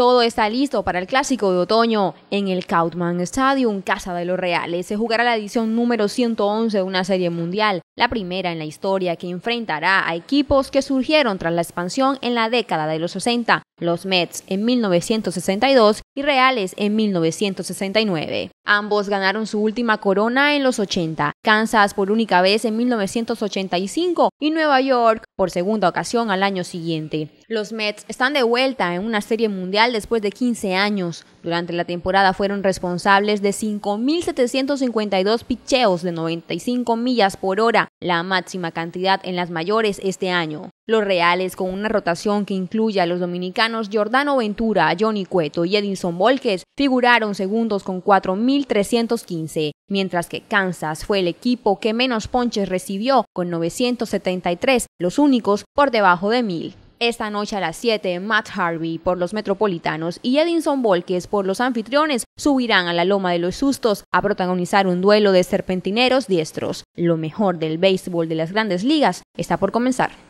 Todo está listo para el clásico de otoño en el Coutman Stadium, Casa de los Reales. Se jugará la edición número 111 de una serie mundial, la primera en la historia que enfrentará a equipos que surgieron tras la expansión en la década de los 60 los Mets en 1962 y Reales en 1969. Ambos ganaron su última corona en los 80, Kansas por única vez en 1985 y Nueva York por segunda ocasión al año siguiente. Los Mets están de vuelta en una serie mundial después de 15 años. Durante la temporada fueron responsables de 5.752 picheos de 95 millas por hora, la máxima cantidad en las mayores este año. Los Reales, con una rotación que incluye a los dominicanos Jordano Ventura, Johnny Cueto y Edinson Volquez, figuraron segundos con 4.315, mientras que Kansas fue el equipo que menos ponches recibió, con 973, los únicos por debajo de 1.000 esta noche a las 7 Matt Harvey por los Metropolitanos y Edinson Volquez por los anfitriones subirán a la Loma de los Sustos a protagonizar un duelo de serpentineros diestros. Lo mejor del béisbol de las grandes ligas está por comenzar.